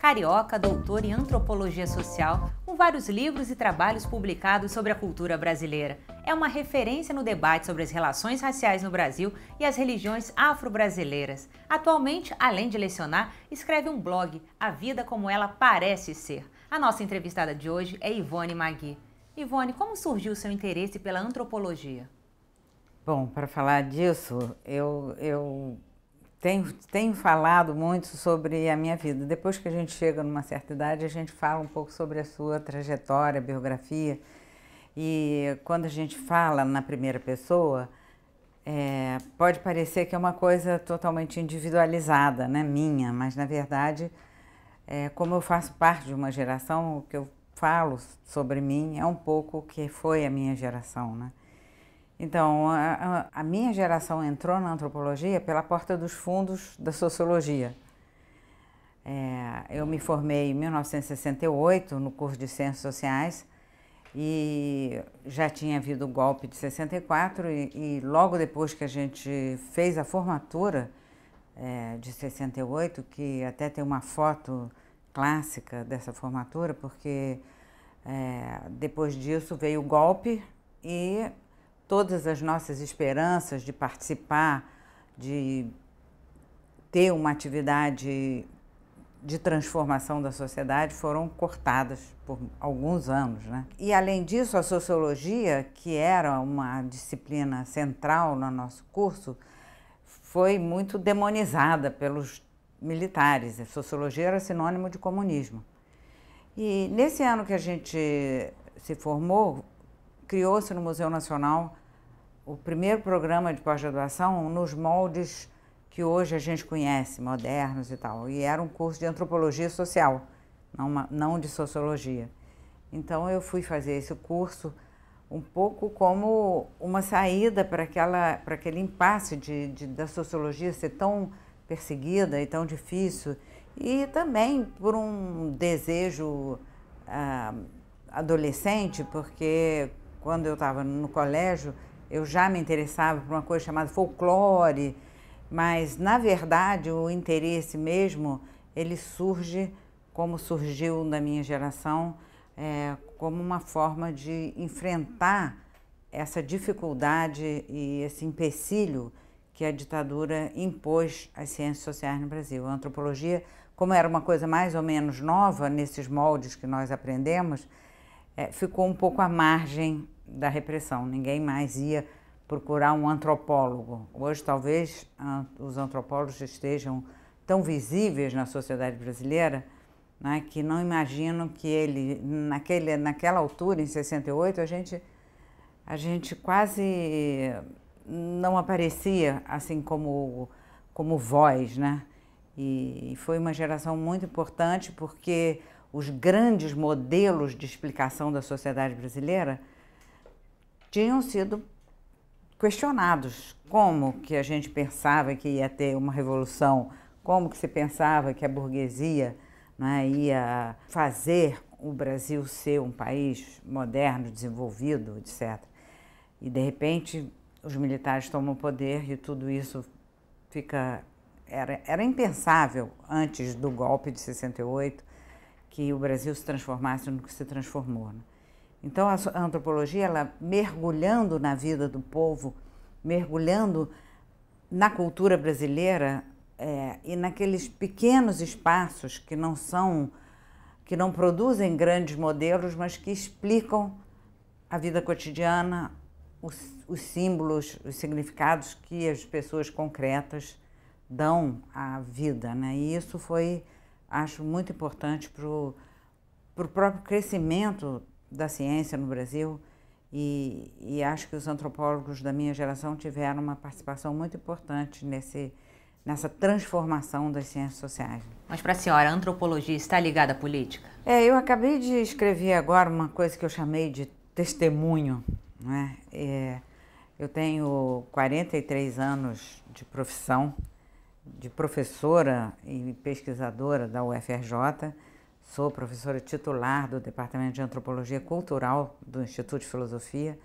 carioca, doutor em antropologia social, com vários livros e trabalhos publicados sobre a cultura brasileira. É uma referência no debate sobre as relações raciais no Brasil e as religiões afro-brasileiras. Atualmente, além de lecionar, escreve um blog, A Vida Como Ela Parece Ser. A nossa entrevistada de hoje é Ivone Magui. Ivone, como surgiu o seu interesse pela antropologia? Bom, para falar disso, eu, eu tenho, tenho falado muito sobre a minha vida. Depois que a gente chega numa certa idade, a gente fala um pouco sobre a sua trajetória, biografia. E quando a gente fala na primeira pessoa, é, pode parecer que é uma coisa totalmente individualizada, né, minha, mas na verdade, é, como eu faço parte de uma geração, o que eu falo sobre mim é um pouco o que foi a minha geração, né? Então, a, a, minha geração entrou na antropologia pela porta dos fundos da sociologia. É, eu me formei em 1968 no curso de Ciências Sociais e já tinha havido o golpe de 64 e, e logo depois que a gente fez a formatura é, de 68, que até tem uma foto clássica dessa formatura, porque é, depois disso veio o golpe e todas as nossas esperanças de participar, de ter uma atividade de transformação da sociedade foram cortadas por alguns anos. Né? E, além disso, a sociologia, que era uma disciplina central no nosso curso, foi muito demonizada pelos militares. A sociologia era sinônimo de comunismo. E nesse ano que a gente se formou, criou-se no Museu Nacional o primeiro programa de pós-graduação nos moldes que hoje a gente conhece, modernos e tal. E era um curso de antropologia social, não, uma, não de sociologia. Então eu fui fazer esse curso um pouco como uma saída para, aquela, para aquele impasse de, de, da sociologia ser tão perseguida e tão difícil, e também por um desejo ah, adolescente, porque quando eu estava no colégio, eu já me interessava por uma coisa chamada folclore, mas na verdade o interesse mesmo ele surge como surgiu na minha geração, é, como uma forma de enfrentar essa dificuldade e esse empecilho que a ditadura impôs às ciências sociais no Brasil. A antropologia, como era uma coisa mais ou menos nova nesses moldes que nós aprendemos, é, ficou um pouco à margem da repressão. Ninguém mais ia procurar um antropólogo. Hoje, talvez ah, os antropólogos estejam tão visíveis na sociedade brasileira né, que não imagino que ele, naquele, naquela altura, em 68, a gente, a gente quase não aparecia assim como, como voz, né? E foi uma geração muito importante porque os grandes modelos de explicação da sociedade brasileira tinham sido questionados. Como que a gente pensava que ia ter uma revolução? Como que se pensava que a burguesia né, ia fazer o Brasil ser um país moderno, desenvolvido, etc. E de repente os militares tomam o poder e tudo isso fica era, era impensável antes do golpe de 68 que o Brasil se transformasse no que se transformou. Né? Então a antropologia, ela mergulhando na vida do povo, mergulhando na cultura brasileira é, e naqueles pequenos espaços que não são, que não produzem grandes modelos, mas que explicam a vida cotidiana, os, os símbolos, os significados que as pessoas concretas dão à vida, né? E isso foi, acho, muito importante para o próprio crescimento da ciência no Brasil e, e, acho que os antropólogos da minha geração tiveram uma participação muito importante nesse, nessa transformação das ciências sociais. Mas para a senhora, a antropologia está ligada à política? É, eu acabei de escrever agora uma coisa que eu chamei de testemunho. Né? É, eu tenho 43 anos de profissão, de professora e pesquisadora da UFRJ Sou professora titular do Departamento de Antropologia Cultural do Instituto de Filosofia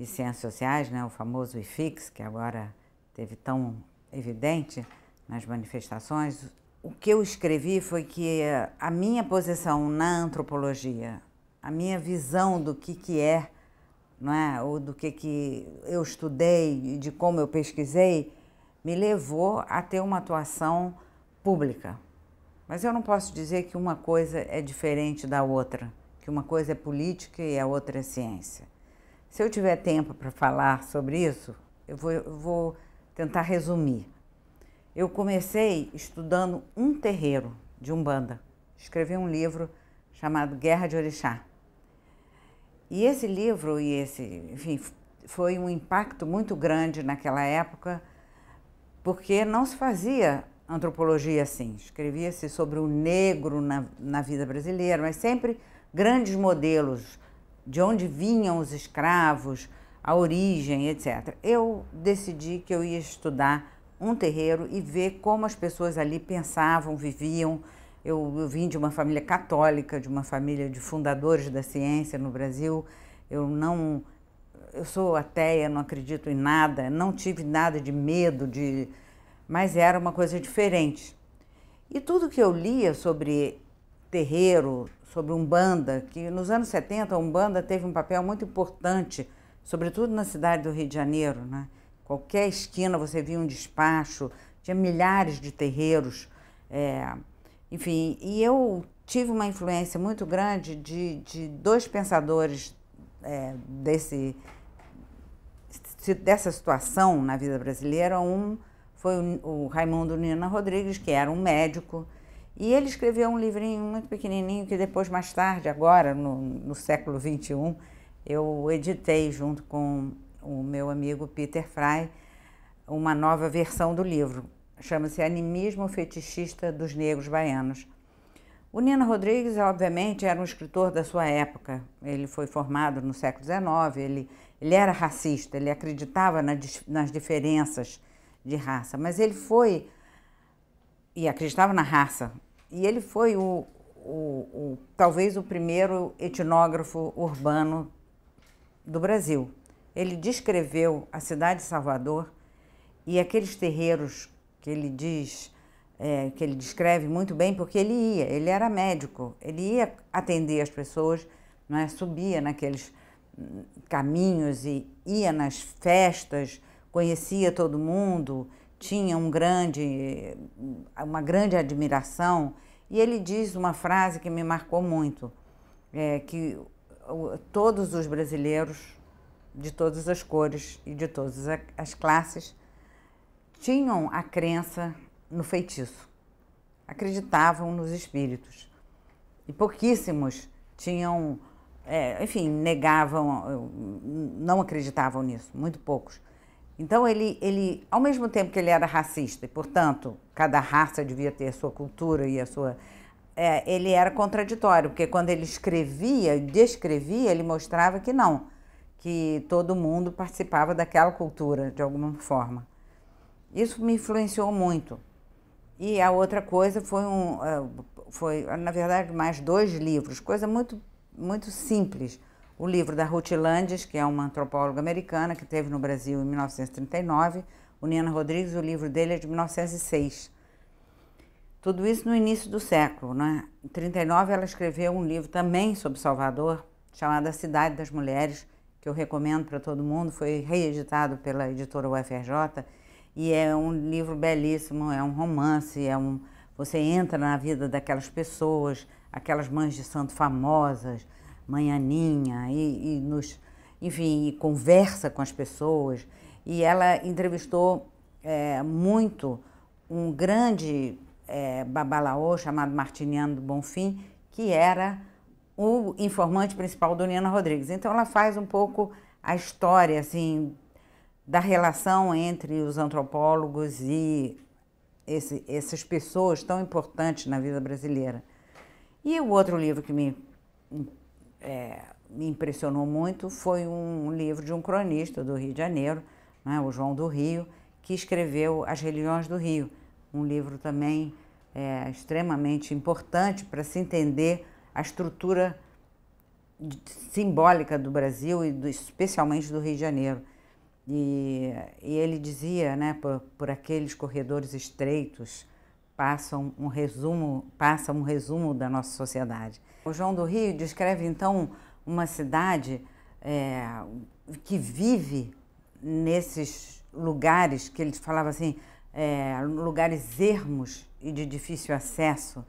e Ciências Sociais, né, o famoso IFIX, que agora teve tão evidente nas manifestações. O que eu escrevi foi que a minha posição na antropologia, a minha visão do que, que é, não é, ou do que, que eu estudei e de como eu pesquisei, me levou a ter uma atuação pública, mas eu não posso dizer que uma coisa é diferente da outra, que uma coisa é política e a outra é ciência. Se eu tiver tempo para falar sobre isso, eu vou, eu vou tentar resumir. Eu comecei estudando um terreiro de Umbanda. Escrevi um livro chamado Guerra de Orixá. E esse livro e esse, enfim, foi um impacto muito grande naquela época, porque não se fazia antropologia assim, escrevia-se sobre o negro na, na vida brasileira, mas sempre grandes modelos de onde vinham os escravos, a origem, etc. Eu decidi que eu ia estudar um terreiro e ver como as pessoas ali pensavam, viviam. Eu, eu, vim de uma família católica, de uma família de fundadores da ciência no Brasil. Eu não. Eu sou ateia, não acredito em nada, não tive nada de medo de mas era uma coisa diferente. E tudo que eu lia sobre terreiro, sobre Umbanda, que nos anos 70 a Umbanda teve um papel muito importante, sobretudo na cidade do Rio de Janeiro. Né? Qualquer esquina você via um despacho, tinha milhares de terreiros. É, enfim, e eu tive uma influência muito grande de, de dois pensadores é, desse, dessa situação na vida brasileira. Um foi o, Raimundo Nina Rodrigues, que era um médico, e ele escreveu um livrinho muito pequenininho que depois, mais tarde, agora, no, no século XXI, eu editei junto com o meu amigo Peter Fry uma nova versão do livro. Chama-se Animismo Fetichista dos Negros Baianos. O Nina Rodrigues, obviamente, era um escritor da sua época. Ele foi formado no século XIX, ele, ele era racista, ele acreditava na, nas diferenças de raça, mas ele foi e acreditava na raça. E ele foi o, o, o talvez o primeiro etnógrafo urbano do Brasil. Ele descreveu a cidade de Salvador e aqueles terreiros que ele diz é, que ele descreve muito bem, porque ele ia, ele era médico, ele ia atender as pessoas, é? subia naqueles hum, caminhos e ia nas festas conhecia todo mundo, tinha um grande, uma grande admiração. E ele diz uma frase que me marcou muito, é, que todos os brasileiros de todas as cores e de todas as classes tinham a crença no feitiço, acreditavam nos espíritos. E pouquíssimos tinham, é, enfim, negavam, não acreditavam nisso, muito poucos. Então, ele, ele, ao mesmo tempo que ele era racista, e, portanto, cada raça devia ter a sua cultura e a sua. É, ele era contraditório, porque quando ele escrevia e descrevia, ele mostrava que não, que todo mundo participava daquela cultura de alguma forma. Isso me influenciou muito. E a outra coisa foi um, é, foi na verdade mais dois livros, coisa muito muito simples o livro da Ruth Landes, que é uma antropóloga americana que teve no Brasil em 1939, o Nina Rodrigues, o livro dele é de 1906. Tudo isso no início do século, né? Em 39 ela escreveu um livro também sobre Salvador, chamado A Cidade das Mulheres, que eu recomendo para todo mundo, foi reeditado pela editora UFRJ e é um livro belíssimo, é um romance, é um você entra na vida daquelas pessoas, aquelas mães de santo famosas, manhaninha e, e nos, enfim, e conversa com as pessoas. E ela entrevistou é, muito um grande é, babalaô chamado Martiniano do Bonfim, que era o informante principal do Nina Rodrigues. Então ela faz um pouco a história assim da relação entre os antropólogos e esse, essas pessoas tão importantes na vida brasileira. E o outro livro que me é, me impressionou muito foi um livro de um cronista do Rio de Janeiro, né, o João do Rio, que escreveu As Religiões do Rio, um livro também é, extremamente importante para se entender a estrutura simbólica do Brasil e do, especialmente do Rio de Janeiro. E, e ele dizia, né, por, por, aqueles corredores estreitos passa um resumo, passa um resumo da nossa sociedade. O João do Rio descreve então uma cidade é, que vive nesses lugares que ele falava assim, é, lugares ermos e de difícil acesso,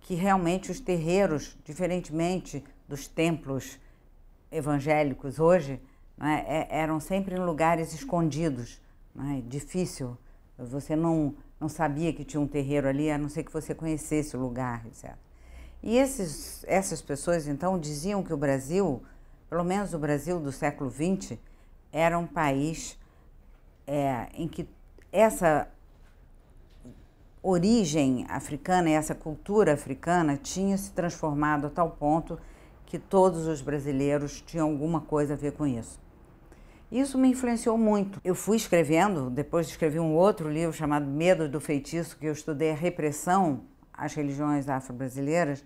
que realmente os terreiros, diferentemente dos templos evangélicos hoje, né, é, eram sempre em lugares escondidos, né, difícil. Você não, não sabia que tinha um terreiro ali, a não ser que você conhecesse o lugar, etc. E esses, essas pessoas então diziam que o Brasil, pelo menos o Brasil do século XX, era um país é, em que essa origem africana e essa cultura africana tinha se transformado a tal ponto que todos os brasileiros tinham alguma coisa a ver com isso. Isso me influenciou muito. Eu fui escrevendo, depois escrevi um outro livro chamado Medo do Feitiço, que eu estudei a repressão as religiões afro-brasileiras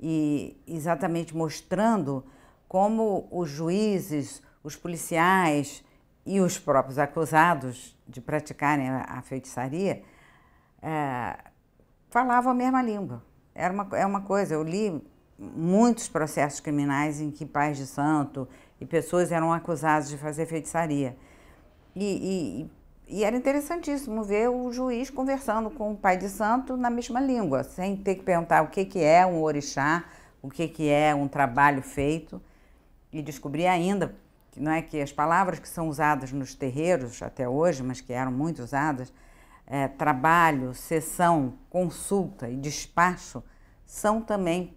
e exatamente mostrando como os juízes, os policiais e os próprios acusados de praticarem a feitiçaria é, falavam a mesma língua. Era uma, é uma coisa, eu li muitos processos criminais em que pais de santo e pessoas eram acusados de fazer feitiçaria. E, e, e era interessantíssimo ver o juiz conversando com o pai de santo na mesma língua, sem ter que perguntar o que, que é um orixá, o que, que é um trabalho feito. E descobri ainda que, não é, que as palavras que são usadas nos terreiros até hoje, mas que eram muito usadas, é, trabalho, sessão, consulta e despacho, são também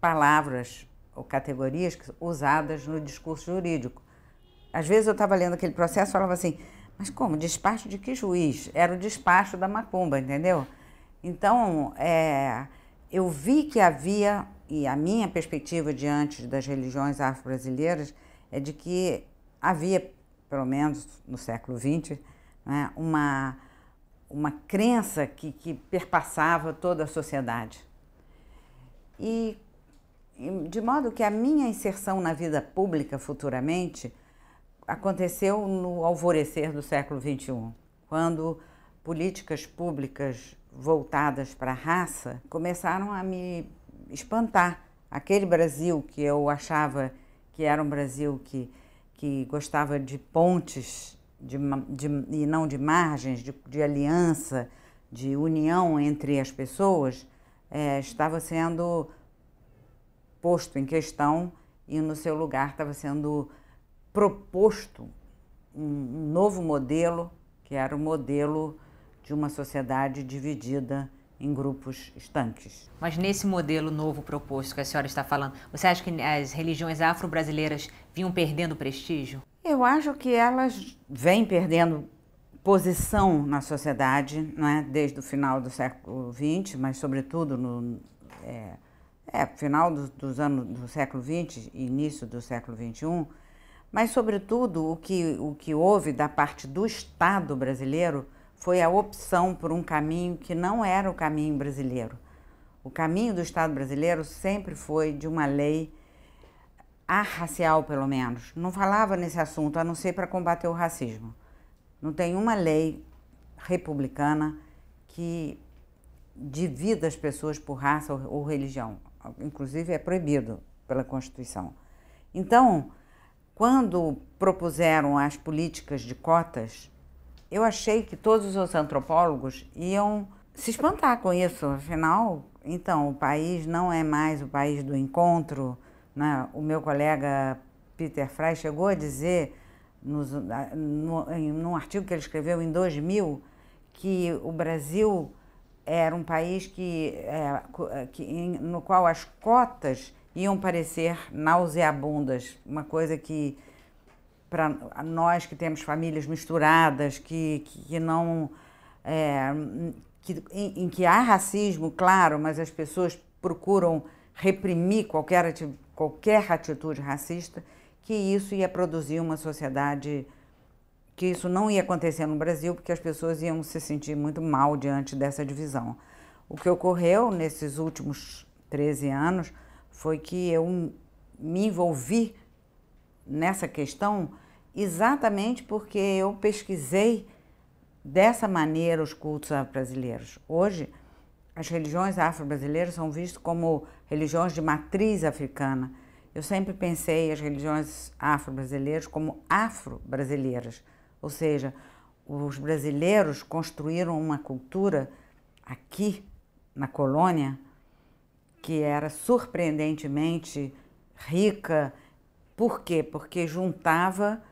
palavras ou categorias usadas no discurso jurídico. Às vezes eu estava lendo aquele processo e falava assim mas como? Despacho de que juiz? Era o despacho da Macumba, entendeu? Então, é, eu vi que havia, e a minha perspectiva diante das religiões afro-brasileiras é de que havia, pelo menos no século XX, né, uma, uma crença que, que perpassava toda a sociedade. E de modo que a minha inserção na vida pública futuramente aconteceu no alvorecer do século XXI, quando políticas públicas voltadas para a raça começaram a me espantar. Aquele Brasil que eu achava que era um Brasil que, que gostava de pontes de, de, e não de margens, de, de, aliança, de união entre as pessoas, é, estava sendo posto em questão e no seu lugar estava sendo proposto um novo modelo, que era o modelo de uma sociedade dividida em grupos estanques. Mas nesse modelo novo proposto que a senhora está falando, você acha que as religiões afro-brasileiras vinham perdendo prestígio? Eu acho que elas vêm perdendo posição na sociedade, né, desde o final do século XX, mas sobretudo no é, é final do, dos anos do século XX e início do século XXI, mas, sobretudo, o que, o que houve da parte do Estado brasileiro foi a opção por um caminho que não era o caminho brasileiro. O caminho do Estado brasileiro sempre foi de uma lei arracial, pelo menos. Não falava nesse assunto, a não ser para combater o racismo. Não tem uma lei republicana que divida as pessoas por raça ou religião. Inclusive, é proibido pela Constituição. Então, quando propuseram as políticas de cotas, eu achei que todos os antropólogos iam se espantar com isso, afinal, então, o país não é mais o país do encontro. Né? O meu colega Peter Fry chegou a dizer, nos, no, num artigo que ele escreveu em 2000, que o Brasil era um país que, é, que, no qual as cotas iam parecer nauseabundas, uma coisa que para nós que temos famílias misturadas, que, que não é, que, em, em, que há racismo, claro, mas as pessoas procuram reprimir qualquer, qualquer atitude racista, que isso ia produzir uma sociedade que isso não ia acontecer no Brasil, porque as pessoas iam se sentir muito mal diante dessa divisão. O que ocorreu nesses últimos 13 anos foi que eu me envolvi nessa questão exatamente porque eu pesquisei dessa maneira os cultos afro-brasileiros. Hoje, as religiões afro-brasileiras são vistas como religiões de matriz africana. Eu sempre pensei as religiões afro-brasileiras como afro-brasileiras, ou seja, os brasileiros construíram uma cultura aqui na colônia que era surpreendentemente rica. Por quê? Porque juntava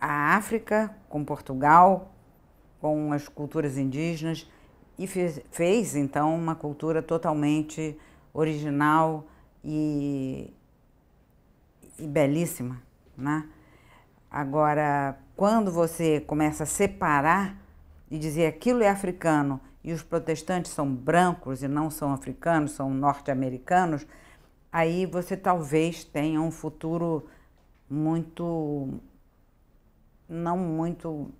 a África com Portugal, com as culturas indígenas e fez, fez então uma cultura totalmente original e, e belíssima, né? Agora, quando você começa a separar e dizer aquilo é africano e os protestantes são brancos e não são africanos, são norte-americanos, aí você talvez tenha um futuro muito não muito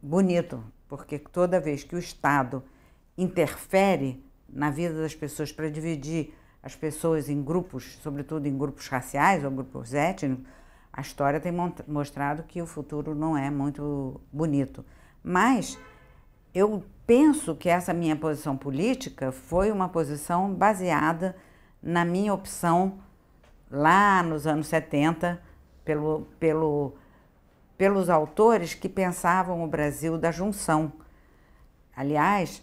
bonito, porque toda vez que o Estado interfere na vida das pessoas para dividir as pessoas em grupos, sobretudo em grupos raciais ou grupos étnicos, a história tem mostrado que o futuro não é muito bonito. Mas eu penso que essa minha posição política foi uma posição baseada na minha opção lá nos anos 70 pelo, pelo, pelos autores que pensavam o Brasil da junção. Aliás,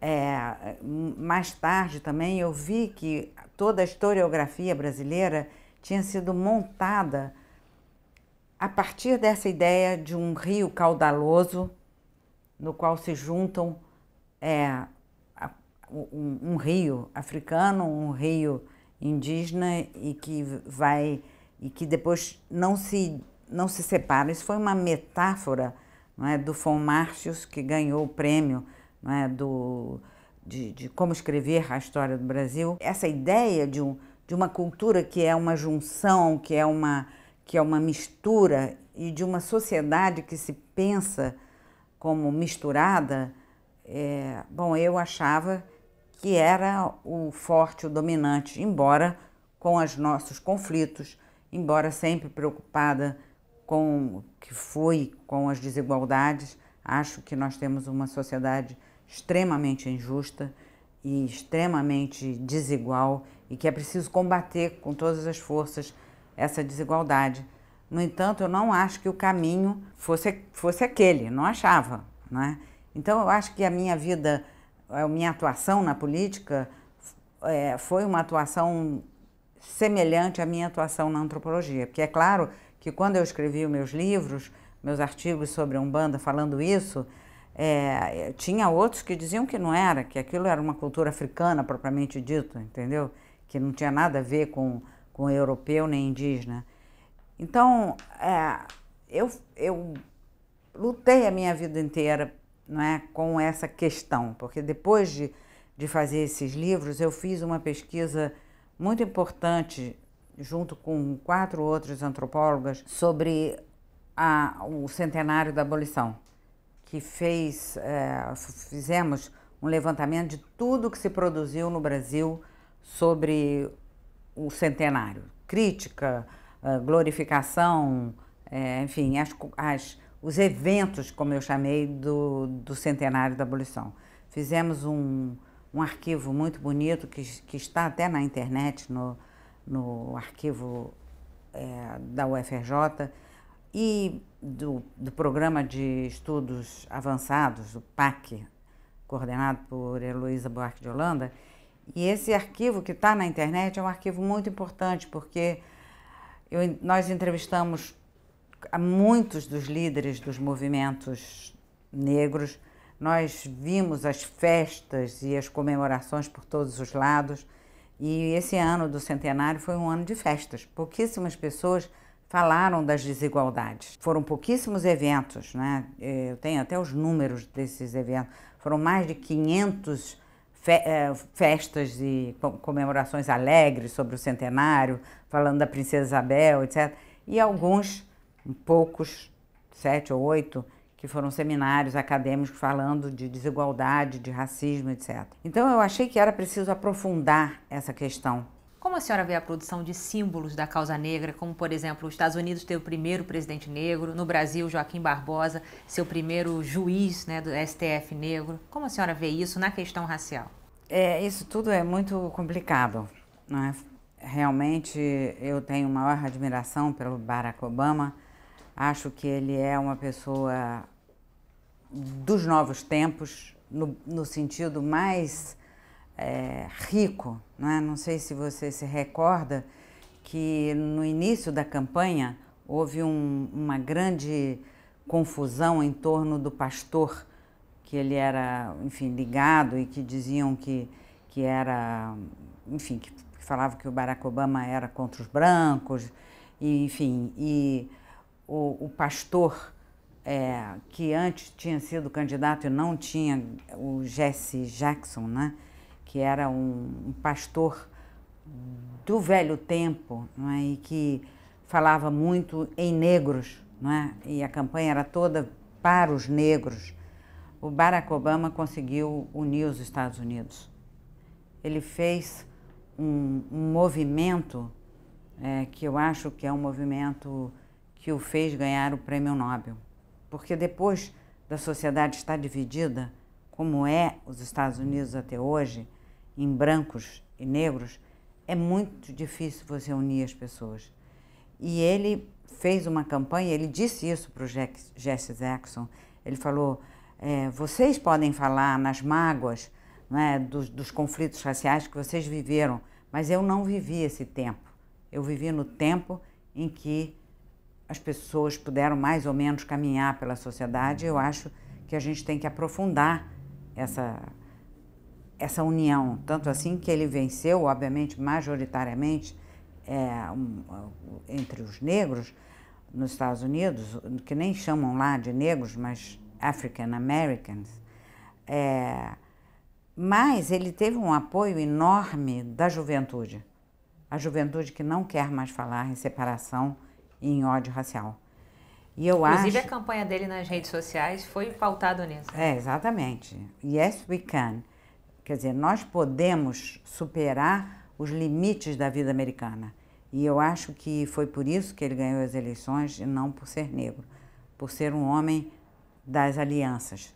é, mais tarde também eu vi que toda a historiografia brasileira tinha sido montada a partir dessa ideia de um rio caudaloso no qual se juntam é, um, um, rio africano, um rio indígena e que vai e que depois não se não se separam. Isso foi uma metáfora não é, do Fon Marcius que ganhou o prêmio não é, do de, de, como escrever a história do Brasil. Essa ideia de, um, de uma cultura que é uma junção, que é uma, que é uma mistura e de uma sociedade que se pensa como misturada, é, bom, eu achava que era o forte, o dominante, embora com os nossos conflitos, embora sempre preocupada com o que foi com as desigualdades, acho que nós temos uma sociedade extremamente injusta e extremamente desigual e que é preciso combater com todas as forças essa desigualdade. No entanto, eu não acho que o caminho fosse, fosse aquele, não achava. Né? Então, eu acho que a minha vida, a minha atuação na política é, foi uma atuação semelhante à minha atuação na antropologia. Porque é claro que quando eu escrevi os meus livros, meus artigos sobre Umbanda falando isso, é, tinha outros que diziam que não era, que aquilo era uma cultura africana propriamente dita, entendeu? Que não tinha nada a ver com, com europeu nem indígena. Então, é, eu, eu lutei a minha vida inteira não é, com essa questão, porque depois de, de fazer esses livros, eu fiz uma pesquisa muito importante, junto com quatro outros antropólogas, sobre a, o centenário da abolição, que fez, é, fizemos um levantamento de tudo que se produziu no Brasil sobre o centenário. Crítica, ah, glorificação, é, enfim, as, as, os eventos, como eu chamei, do, do centenário da abolição. Fizemos um, um arquivo muito bonito que, que está até na internet, no, no arquivo é, da UFRJ e do, do Programa de Estudos Avançados, o PAC, coordenado por Heloísa Buarque de Holanda. E esse arquivo que está na internet é um arquivo muito importante, porque eu, nós entrevistamos a muitos dos líderes dos movimentos negros, nós vimos as festas e as comemorações por todos os lados. E esse ano do centenário foi um ano de festas. Pouquíssimas pessoas falaram das desigualdades. Foram pouquíssimos eventos, né? Eh, eu tenho até os números desses eventos. Foram mais de 500 eh, festas e comemorações alegres sobre o centenário, falando da princesa Isabel, etc. E alguns, poucos, sete ou oito, que foram seminários acadêmicos falando de desigualdade, de racismo, etc. Então eu achei que era preciso aprofundar essa questão como a senhora vê a produção de símbolos da causa negra, como, por exemplo, os Estados Unidos teve o primeiro presidente negro, no Brasil, Joaquim Barbosa, seu primeiro juiz né, do STF negro? Como a senhora vê isso na questão racial? É, isso tudo é muito complicado. Né? Realmente, eu tenho maior admiração pelo Barack Obama. Acho que ele é uma pessoa dos novos tempos, no, no sentido mais é, rico. Né? Não sei se você se recorda que no início da campanha houve um, uma grande confusão em torno do pastor, que ele era, enfim, ligado e que diziam que, que era, enfim, que, que falava que o Barack Obama era contra os brancos, e, enfim, e o, o pastor é, que antes tinha sido candidato e não tinha o Jesse Jackson, né? que era um, pastor do velho tempo é? e que falava muito em negros, é? e a campanha era toda para os negros, o Barack Obama conseguiu unir os Estados Unidos. Ele fez um, um movimento é, que eu acho que é um movimento que o fez ganhar o prêmio Nobel. Porque depois da sociedade estar dividida, como é os Estados Unidos até hoje, em brancos e negros, é muito difícil você unir as pessoas. E ele fez uma campanha, ele disse isso para o Jesse Jackson. Ele falou: é, vocês podem falar nas mágoas né, dos, dos conflitos raciais que vocês viveram, mas eu não vivi esse tempo. Eu vivi no tempo em que as pessoas puderam mais ou menos caminhar pela sociedade. Eu acho que a gente tem que aprofundar essa essa união. Tanto assim que ele venceu, obviamente, majoritariamente é, um, entre os negros nos Estados Unidos, que nem chamam lá de negros, mas African Americans. É, mas ele teve um apoio enorme da juventude. A juventude que não quer mais falar em separação e em ódio racial. E eu Inclusive, acho... a campanha dele nas redes sociais foi pautada nisso. É, exatamente. Yes, we can. Quer dizer, nós podemos superar os limites da vida americana. E eu acho que foi por isso que ele ganhou as eleições e não por ser negro, por ser um homem das alianças,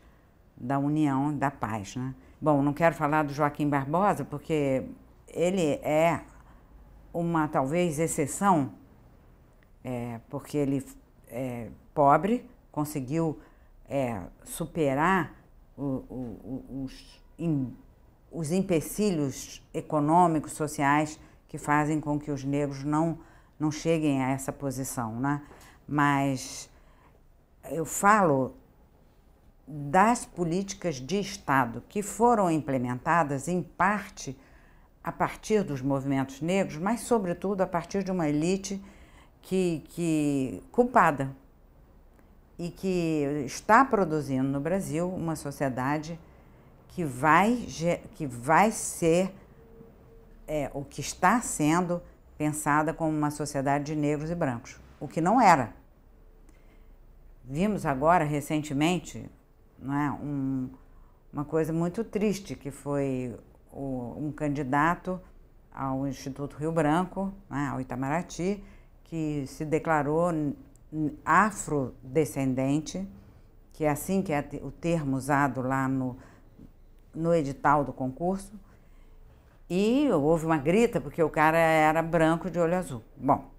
da união, da paz. Né? Bom, não quero falar do Joaquim Barbosa, porque ele é uma talvez exceção, é, porque ele é pobre, conseguiu é, superar o, o, os os empecilhos econômicos, sociais, que fazem com que os negros não, não cheguem a essa posição. Né? Mas eu falo das políticas de Estado que foram implementadas, em parte, a partir dos movimentos negros, mas, sobretudo, a partir de uma elite que, que culpada e que está produzindo no Brasil uma sociedade que vai, que vai ser, é, o que está sendo pensada como uma sociedade de negros e brancos, o que não era. Vimos agora, recentemente, não é, um, uma coisa muito triste, que foi o, um candidato ao Instituto Rio Branco, é, ao Itamaraty, que se declarou afrodescendente, que é assim que é o termo usado lá no, no edital do concurso e houve uma grita porque o cara era branco de olho azul. Bom,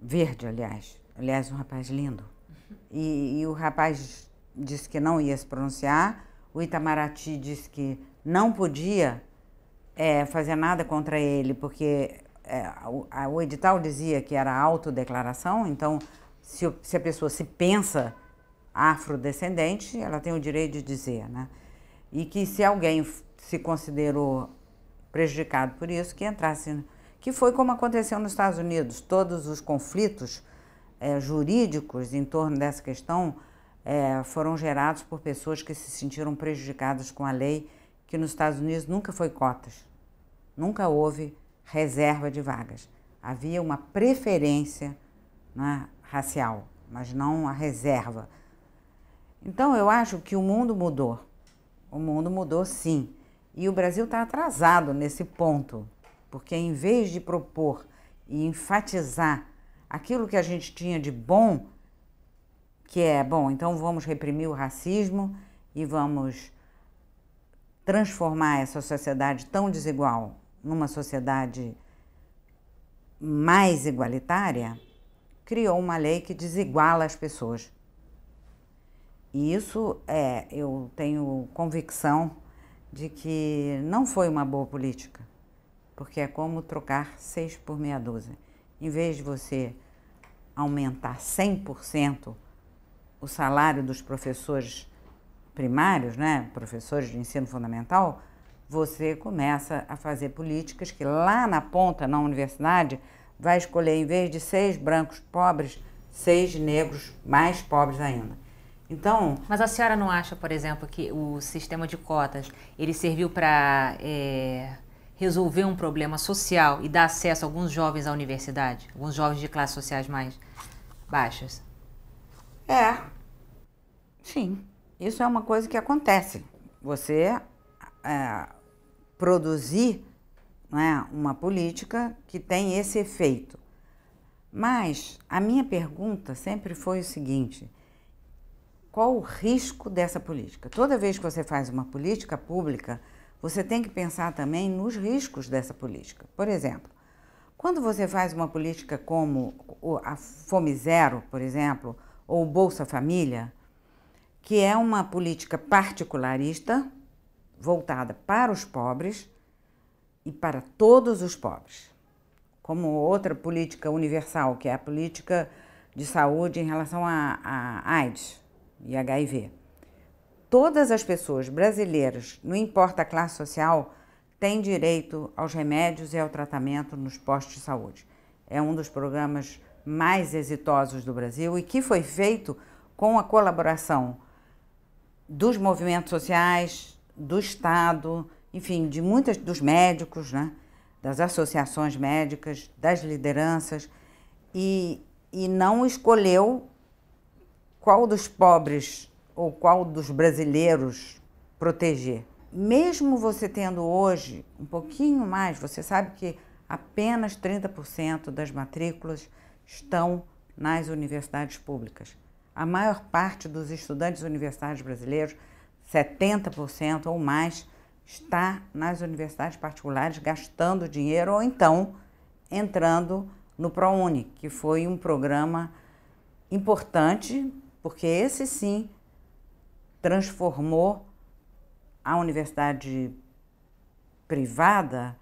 verde, aliás. Aliás, um rapaz lindo. E, e o rapaz disse que não ia se pronunciar. O Itamaraty disse que não podia é, fazer nada contra ele, porque é, o, a, o, edital dizia que era autodeclaração, então se, se a pessoa se pensa afrodescendente, ela tem o direito de dizer, né? E que se alguém se considerou prejudicado por isso, que entrasse. Que foi como aconteceu nos Estados Unidos. Todos os conflitos é, jurídicos em torno dessa questão é, foram gerados por pessoas que se sentiram prejudicadas com a lei, que nos Estados Unidos nunca foi cotas, nunca houve reserva de vagas. Havia uma preferência né, racial, mas não a reserva. Então eu acho que o mundo mudou. O mundo mudou sim. E o Brasil está atrasado nesse ponto, porque em vez de propor e enfatizar aquilo que a gente tinha de bom, que é, bom, então vamos reprimir o racismo e vamos transformar essa sociedade tão desigual numa sociedade mais igualitária, criou uma lei que desiguala as pessoas. E isso é, eu tenho convicção de que não foi uma boa política, porque é como trocar seis por meia dúzia. Em vez de você aumentar 100% o salário dos professores primários, né, professores de ensino fundamental, você começa a fazer políticas que lá na ponta, na universidade, vai escolher, em vez de seis brancos pobres, seis negros mais pobres ainda. Então. Mas a senhora não acha, por exemplo, que o sistema de cotas ele serviu para é, resolver um problema social e dar acesso a alguns jovens à universidade, alguns jovens de classes sociais mais baixas? É. Sim. Isso é uma coisa que acontece. Você é, produzir né, uma política que tem esse efeito. Mas a minha pergunta sempre foi o seguinte qual o risco dessa política. Toda vez que você faz uma política pública, você tem que pensar também nos riscos dessa política. Por exemplo, quando você faz uma política como a Fome Zero, por exemplo, ou Bolsa Família, que é uma política particularista voltada para os pobres e para todos os pobres, como outra política universal, que é a política de saúde em relação à AIDS e HIV. Todas as pessoas brasileiras, não importa a classe social, têm direito aos remédios e ao tratamento nos postos de saúde. É um dos programas mais exitosos do Brasil e que foi feito com a colaboração dos movimentos sociais, do Estado, enfim, de muitas dos médicos, né? das associações médicas, das lideranças, e, e não escolheu qual dos pobres ou qual dos brasileiros proteger. Mesmo você tendo hoje um pouquinho mais, você sabe que apenas 30% das matrículas estão nas universidades públicas. A maior parte dos estudantes universitários brasileiros, 70% ou mais, está nas universidades particulares gastando dinheiro ou então entrando no ProUni, que foi um programa importante porque esse sim transformou a universidade privada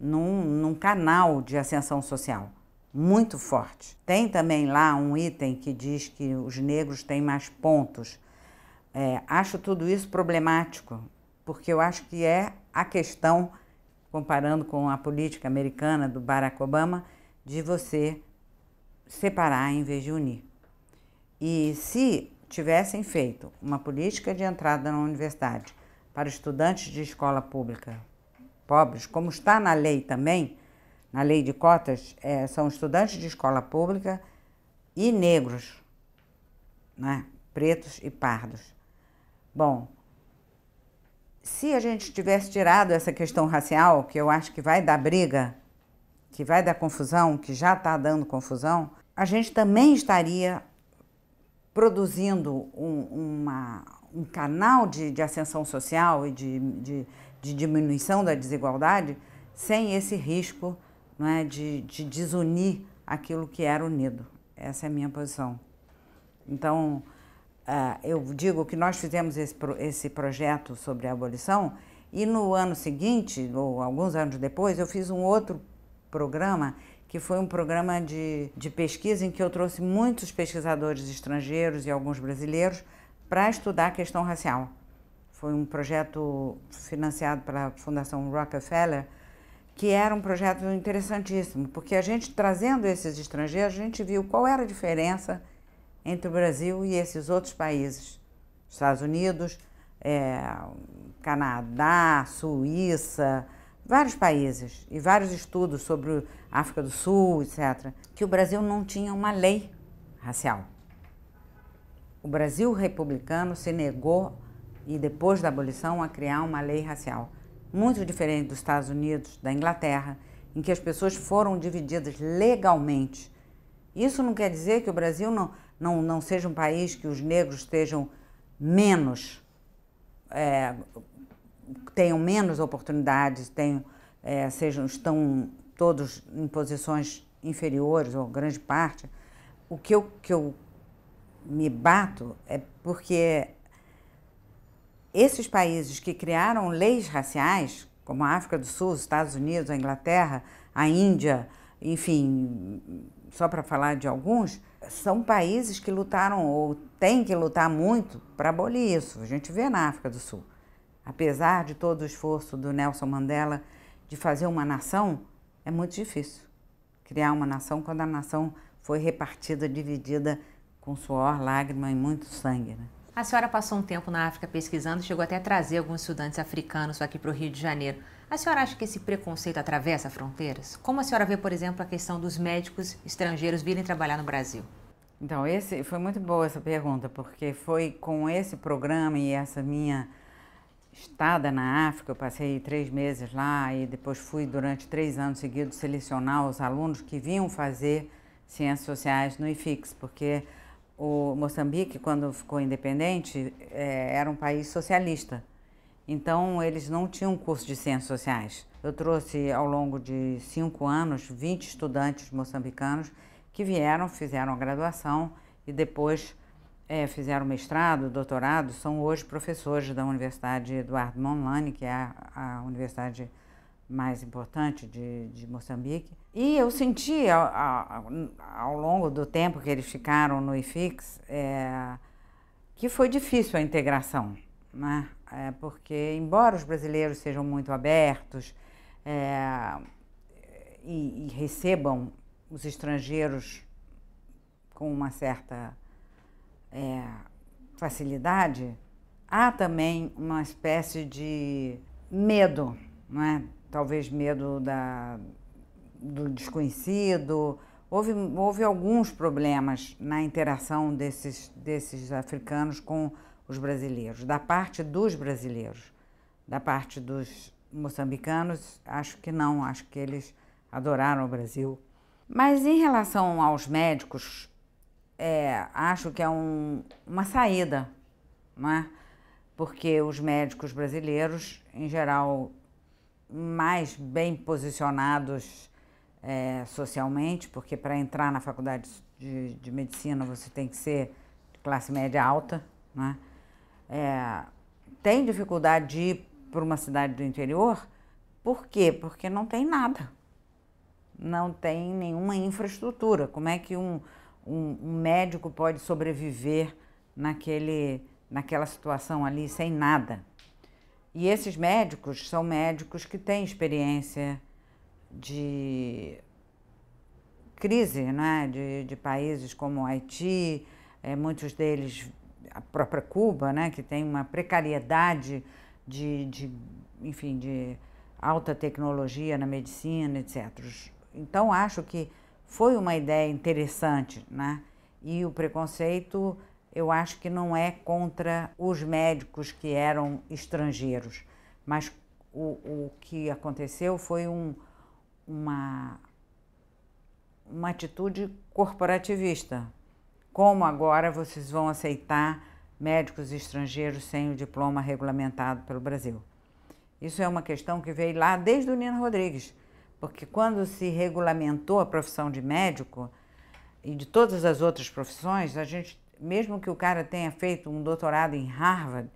num, num canal de ascensão social muito forte. Tem também lá um item que diz que os negros têm mais pontos. É, acho tudo isso problemático, porque eu acho que é a questão, comparando com a política americana do Barack Obama, de você separar em vez de unir. E se tivessem feito uma política de entrada na universidade para estudantes de escola pública pobres, como está na lei também, na lei de cotas, é, são estudantes de escola pública e negros, né? pretos e pardos. Bom, se a gente tivesse tirado essa questão racial, que eu acho que vai dar briga, que vai dar confusão, que já está dando confusão, a gente também estaria produzindo um, uma, um canal de, de, ascensão social e de, de, de, diminuição da desigualdade sem esse risco não é, de, de desunir aquilo que era unido. Essa é a minha posição. Então, uh, eu digo que nós fizemos esse, pro, esse projeto sobre a abolição e no ano seguinte, ou alguns anos depois, eu fiz um outro programa que foi um programa de, de pesquisa em que eu trouxe muitos pesquisadores estrangeiros e alguns brasileiros para estudar a questão racial. Foi um projeto financiado pela Fundação Rockefeller, que era um projeto interessantíssimo, porque a gente trazendo esses estrangeiros, a gente viu qual era a diferença entre o Brasil e esses outros países, Estados Unidos, é, Canadá, Suíça, vários países e vários estudos sobre a África do Sul, etc., que o Brasil não tinha uma lei racial. O Brasil republicano se negou, e depois da abolição, a criar uma lei racial, muito diferente dos Estados Unidos, da Inglaterra, em que as pessoas foram divididas legalmente. Isso não quer dizer que o Brasil não, não, não seja um país que os negros estejam menos é, tenham menos oportunidades, tenham, é, sejam, estão todos em posições inferiores, ou grande parte, o que eu, que eu me bato é porque esses países que criaram leis raciais, como a África do Sul, os Estados Unidos, a Inglaterra, a Índia, enfim, só para falar de alguns, são países que lutaram ou têm que lutar muito para abolir isso. A gente vê na África do Sul apesar de todo o esforço do Nelson Mandela de fazer uma nação, é muito difícil criar uma nação quando a nação foi repartida, dividida com suor, lágrima e muito sangue. Né? A senhora passou um tempo na África pesquisando, chegou até a trazer alguns estudantes africanos aqui para o Rio de Janeiro. A senhora acha que esse preconceito atravessa fronteiras? Como a senhora vê, por exemplo, a questão dos médicos estrangeiros virem trabalhar no Brasil? Então, esse foi muito boa essa pergunta, porque foi com esse programa e essa minha estada na África, eu passei três meses lá e depois fui durante três anos seguidos selecionar os alunos que vinham fazer ciências sociais no IFIX, porque o Moçambique, quando ficou independente, eh, era um país socialista. Então, eles não tinham curso de ciências sociais. Eu trouxe, ao longo de cinco anos, 20 estudantes moçambicanos que vieram, fizeram a graduação e depois é, fizeram mestrado, doutorado, são hoje professores da Universidade Eduardo Monlane, que é a, a universidade mais importante de, de, Moçambique. E eu senti, ao, ao, ao, longo do tempo que eles ficaram no IFIX, é, que foi difícil a integração, né? É, porque, embora os brasileiros sejam muito abertos é, e, e recebam os estrangeiros com uma certa é, facilidade, há também uma espécie de medo, não é? talvez medo da, do desconhecido. Houve, houve alguns problemas na interação desses, desses africanos com os brasileiros, da parte dos brasileiros, da parte dos moçambicanos, acho que não, acho que eles adoraram o Brasil. Mas em relação aos médicos é, acho que é um, uma saída, né? porque os médicos brasileiros, em geral, mais bem posicionados é, socialmente, porque para entrar na faculdade de, de, medicina você tem que ser de classe média alta, né? É, tem dificuldade de ir para uma cidade do interior, por quê? Porque não tem nada, não tem nenhuma infraestrutura. Como é que um um, um médico pode sobreviver naquele, naquela situação ali sem nada. E esses médicos são médicos que têm experiência de crise, né? de, de países como Haiti, é, muitos deles, a própria Cuba, né? que tem uma precariedade de, de, enfim, de alta tecnologia na medicina, etc. Então, acho que foi uma ideia interessante, né? E o preconceito, eu acho que não é contra os médicos que eram estrangeiros, mas o, o que aconteceu foi um, uma, uma atitude corporativista. Como agora vocês vão aceitar médicos estrangeiros sem o diploma regulamentado pelo Brasil? Isso é uma questão que veio lá desde o Nino Rodrigues porque quando se regulamentou a profissão de médico e de todas as outras profissões, a gente, mesmo que o cara tenha feito um doutorado em Harvard,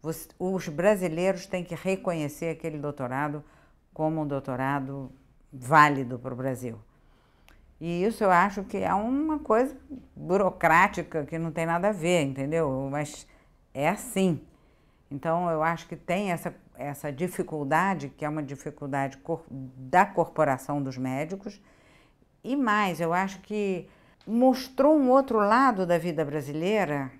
você, os brasileiros têm que reconhecer aquele doutorado como um doutorado válido para o Brasil. E isso eu acho que é uma coisa burocrática que não tem nada a ver, entendeu? Mas é assim. Então eu acho que tem essa essa dificuldade, que é uma dificuldade cor, da corporação dos médicos. E mais, eu acho que mostrou um outro lado da vida brasileira,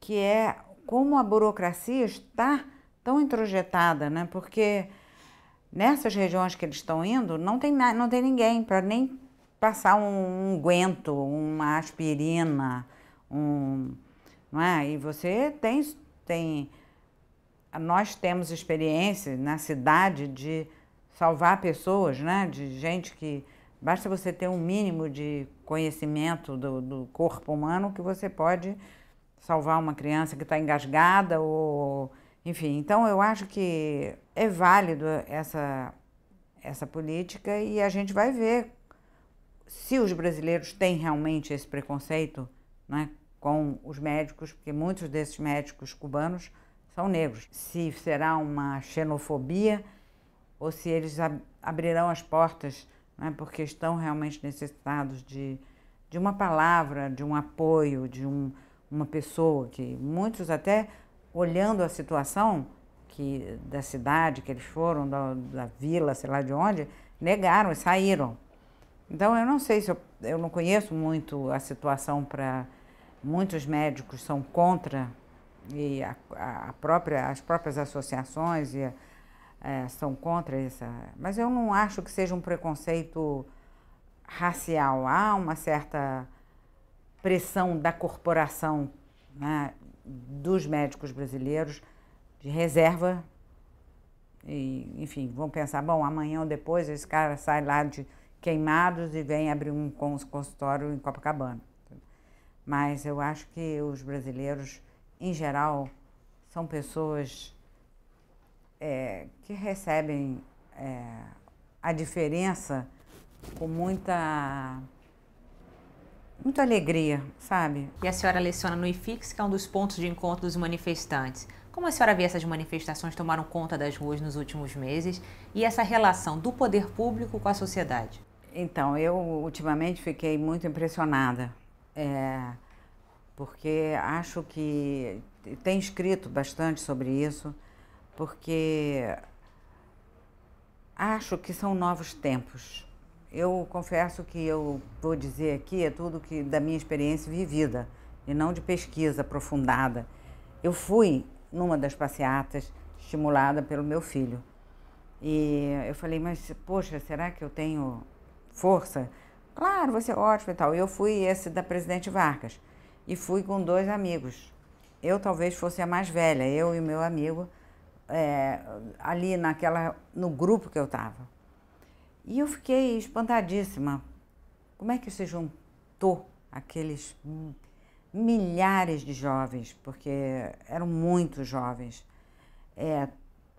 que é como a burocracia está tão introjetada, né? Porque nessas regiões que eles estão indo, não tem, não tem ninguém para nem passar um unguento, um uma aspirina, um, não é? E você tem, tem nós temos experiência na cidade de salvar pessoas, né? de gente que. Basta você ter um mínimo de conhecimento do, do corpo humano que você pode salvar uma criança que está engasgada ou. Enfim, então eu acho que é válido essa, essa política e a gente vai ver se os brasileiros têm realmente esse preconceito né, com os médicos, porque muitos desses médicos cubanos são negros. Se será uma xenofobia ou se eles abrirão as portas, né, porque estão realmente necessitados de, de uma palavra, de um apoio, de um, uma pessoa que muitos até olhando a situação que da cidade que eles foram, da, da vila, sei lá de onde, negaram e saíram. Então eu não sei se eu, eu não conheço muito a situação para muitos médicos são contra e a, a própria, as próprias associações e, é, são contra isso Mas eu não acho que seja um preconceito racial. Há uma certa pressão da corporação né, dos médicos brasileiros de reserva. E, enfim, vão pensar: bom, amanhã ou depois esse cara sai lá de queimados e vem abrir um consultório em Copacabana. Mas eu acho que os brasileiros em geral, são pessoas é, que recebem é, a diferença com muita muita alegria, sabe? E a senhora leciona no IFIX, que é um dos pontos de encontro dos manifestantes. Como a senhora vê essas manifestações tomaram conta das ruas nos últimos meses e essa relação do poder público com a sociedade? Então, eu ultimamente fiquei muito impressionada. É, porque acho que tem escrito bastante sobre isso, porque acho que são novos tempos. Eu confesso que eu vou dizer aqui é tudo que da minha experiência vivida e não de pesquisa aprofundada. Eu fui numa das passeatas estimulada pelo meu filho. E eu falei, mas poxa, será que eu tenho força? Claro, você é ótimo e tal. Eu fui esse da presidente Vargas e fui com dois amigos. Eu talvez fosse a mais velha, eu e meu amigo, é, ali naquela, no grupo que eu estava. E eu fiquei espantadíssima. Como é que se juntou aqueles milhares de jovens, porque eram muitos jovens. É,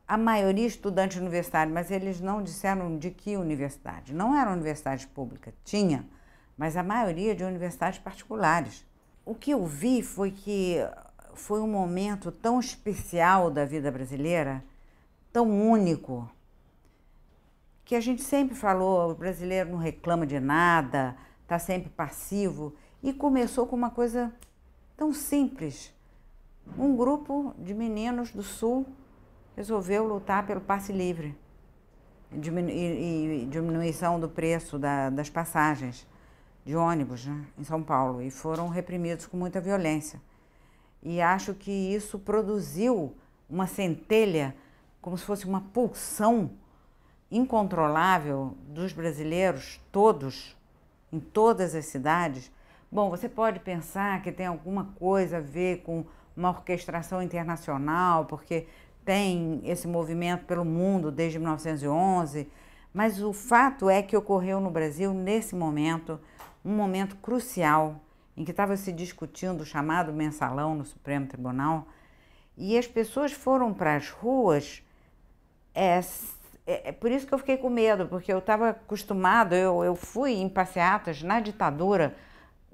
a maioria estudante universitário, mas eles não disseram de que universidade. Não era universidade pública, tinha, mas a maioria de universidades particulares o que eu vi foi que foi um momento tão especial da vida brasileira, tão único, que a gente sempre falou, o brasileiro não reclama de nada, está sempre passivo, e começou com uma coisa tão simples. Um grupo de meninos do Sul resolveu lutar pelo passe livre e diminuição do preço das passagens de ônibus né, em São Paulo e foram reprimidos com muita violência. E acho que isso produziu uma centelha, como se fosse uma pulsão incontrolável dos brasileiros, todos, em todas as cidades. Bom, você pode pensar que tem alguma coisa a ver com uma orquestração internacional, porque tem esse movimento pelo mundo desde 1911, mas o fato é que ocorreu no Brasil nesse momento um momento crucial em que estava se discutindo o chamado mensalão no Supremo Tribunal e as pessoas foram para as ruas. É, é, é, por isso que eu fiquei com medo, porque eu estava acostumado, eu, eu fui em passeatas na ditadura,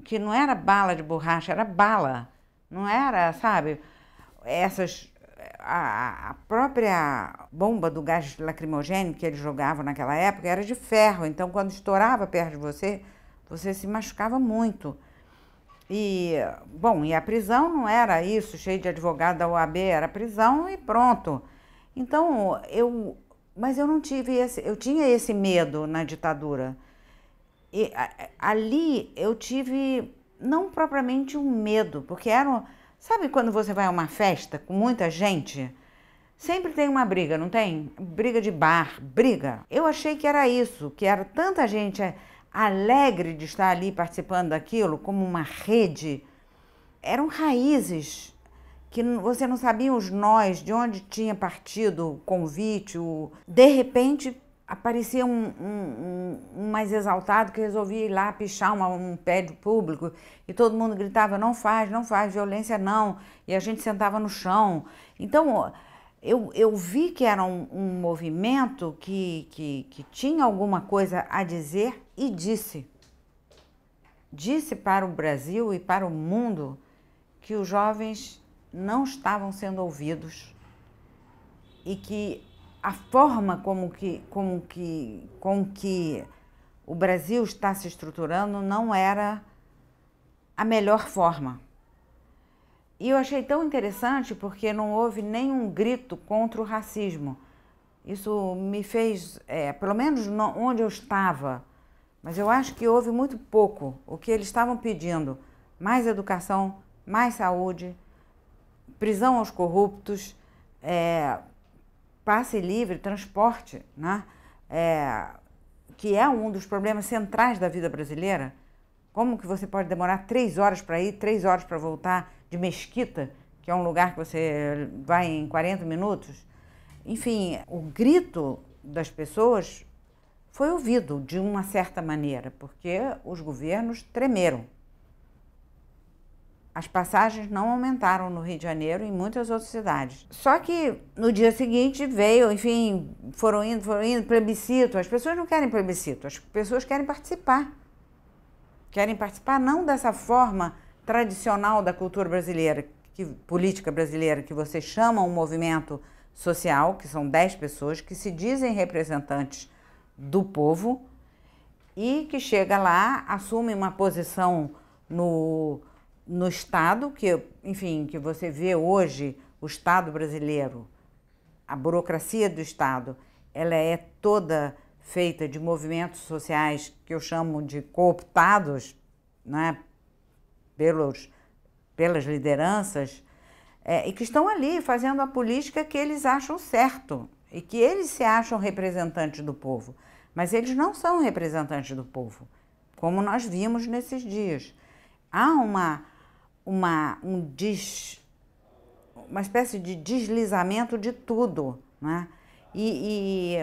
que não era bala de borracha, era bala. Não era, sabe, essas. A, a própria bomba do gás lacrimogênio que eles jogavam naquela época era de ferro, então quando estourava perto de você, você se machucava muito. E, bom, e a prisão não era isso, cheio de advogado da OAB, era prisão e pronto. Então, eu. Mas eu não tive esse. Eu tinha esse medo na ditadura. E a, ali eu tive, não propriamente um medo, porque era. Sabe quando você vai a uma festa com muita gente? Sempre tem uma briga, não tem? Briga de bar, briga. Eu achei que era isso, que era tanta gente é, alegre de estar ali participando daquilo, como uma rede, eram raízes que você não sabia os nós, de onde tinha partido o convite. O... De repente aparecia um, um, um, mais exaltado que resolvia ir lá pichar uma, um pé de público e todo mundo gritava: não faz, não faz, violência não. E a gente sentava no chão. Então. Eu, eu vi que era um, movimento que, que, que tinha alguma coisa a dizer e disse: disse para o Brasil e para o mundo que os jovens não estavam sendo ouvidos e que a forma como que, como que, com que o Brasil está se estruturando não era a melhor forma. E eu achei tão interessante porque não houve nenhum grito contra o racismo. Isso me fez, é, pelo menos onde eu estava, mas eu acho que houve muito pouco o que eles estavam pedindo: mais educação, mais saúde, prisão aos corruptos, é, passe livre, transporte, né? É, que é um dos problemas centrais da vida brasileira. Como que você pode demorar três horas para ir, três horas para voltar de Mesquita, que é um lugar que você vai em 40 minutos? Enfim, o grito das pessoas foi ouvido de uma certa maneira, porque os governos tremeram. As passagens não aumentaram no Rio de Janeiro e em muitas outras cidades. Só que no dia seguinte veio, enfim, foram indo, foram indo, plebiscito. As pessoas não querem plebiscito, as pessoas querem participar. Querem participar não dessa forma tradicional da cultura brasileira, que, política brasileira, que você chama um movimento social, que são 10 pessoas que se dizem representantes do povo e que chega lá, assume uma posição no, no Estado, que, enfim, que você vê hoje o Estado brasileiro, a burocracia do Estado, ela é toda feita de movimentos sociais que eu chamo de cooptados né, pelos, pelas lideranças, é, e que estão ali fazendo a política que eles acham certo e que eles se acham representantes do povo. Mas eles não são representantes do povo, como nós vimos nesses dias. Há uma, uma, um des, uma espécie de deslizamento de tudo. Né? E,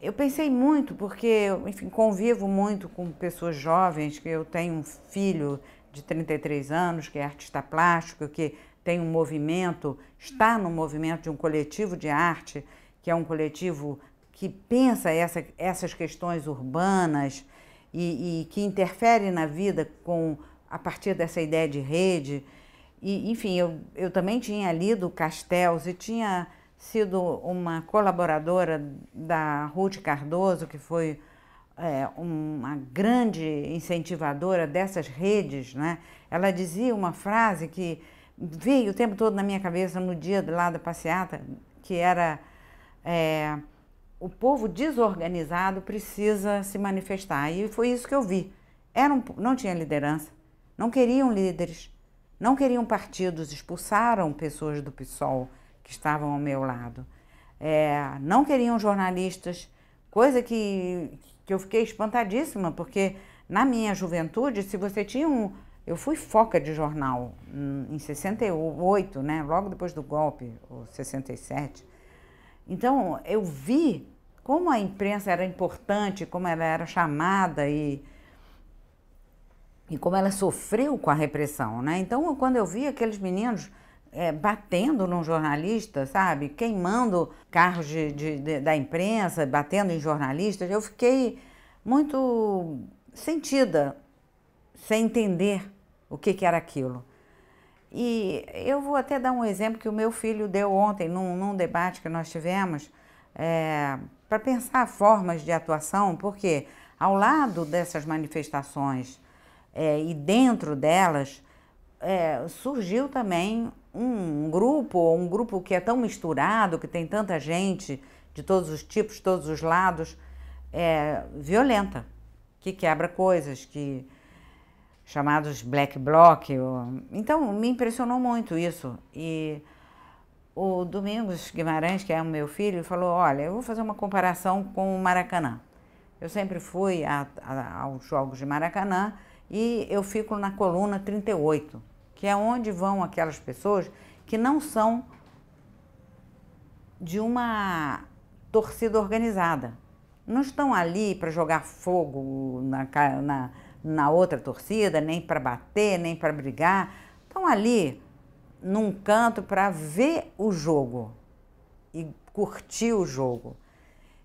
e eu pensei muito, porque enfim, convivo muito com pessoas jovens, que eu tenho um filho de 33 anos, que é artista plástico, que tem um movimento, está no movimento de um coletivo de arte, que é um coletivo que pensa essa, essas questões urbanas e, e, que interfere na vida com a partir dessa ideia de rede. E, enfim, eu, eu também tinha lido Castells e tinha sido uma colaboradora da Ruth Cardoso, que foi é, uma grande incentivadora dessas redes. Né? Ela dizia uma frase que veio o tempo todo na minha cabeça no dia lá da passeata, que era... É, o povo desorganizado precisa se manifestar. E foi isso que eu vi. Era um, não tinha liderança, não queriam líderes, não queriam partidos, expulsaram pessoas do PSOL que estavam ao meu lado. É, não queriam jornalistas, coisa que, que eu fiquei espantadíssima, porque na minha juventude, se você tinha um. Eu fui foca de jornal hum, em 68, né, logo depois do golpe, ou 67. Então, eu vi como a imprensa era importante, como ela era chamada e, e como ela sofreu com a repressão, né? Então, quando eu vi aqueles meninos é, batendo num jornalista, sabe? Queimando carros de, de, de, da imprensa, batendo em jornalistas, eu fiquei muito sentida, sem entender o que, que era aquilo. E eu vou até dar um exemplo que o meu filho deu ontem num, num debate que nós tivemos é, para pensar formas de atuação, porque ao lado dessas manifestações é, e dentro delas é, surgiu também um grupo, um grupo que é tão misturado, que tem tanta gente de todos os tipos, todos os lados, é, violenta, que quebra coisas, que chamados black bloc. Então, me impressionou muito isso. E o Domingos Guimarães, que é o meu filho, falou: Olha, eu vou fazer uma comparação com o Maracanã. Eu sempre fui a, a, aos Jogos de Maracanã e eu fico na coluna 38, que é onde vão aquelas pessoas que não são de uma torcida organizada. Não estão ali para jogar fogo na, na na outra torcida, nem para bater, nem para brigar. Estão ali num canto para ver o jogo e curtir o jogo.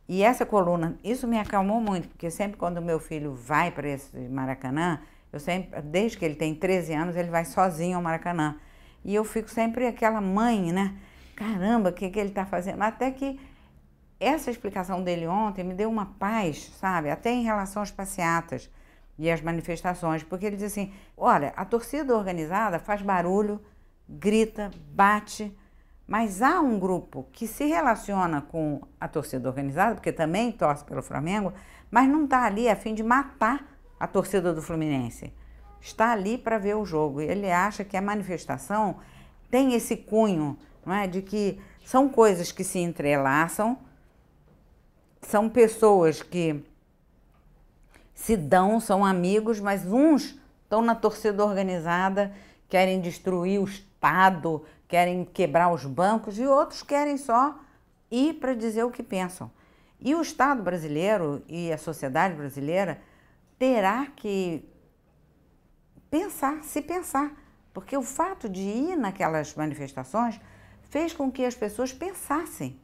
E essa coluna, isso me acalmou muito, porque sempre quando meu filho vai para esse Maracanã, eu sempre, desde que ele tem 13 anos, ele vai sozinho ao Maracanã. E eu fico sempre aquela mãe, né? Caramba, o que, que ele está fazendo? Até que essa explicação dele ontem me deu uma paz, sabe? Até em relação às passeatas e as manifestações, porque ele diz assim: olha, a torcida organizada faz barulho, grita, bate, mas há um grupo que se relaciona com a torcida organizada, porque também torce pelo Flamengo, mas não está ali a fim de matar a torcida do Fluminense. Está ali para ver o jogo. Ele acha que a manifestação tem esse cunho, não é, de que são coisas que se entrelaçam, são pessoas que se dão, são amigos, mas uns estão na torcida organizada, querem destruir o Estado, querem quebrar os bancos e outros querem só ir para dizer o que pensam. E o Estado brasileiro e a sociedade brasileira terá que pensar, se pensar, porque o fato de ir naquelas manifestações fez com que as pessoas pensassem.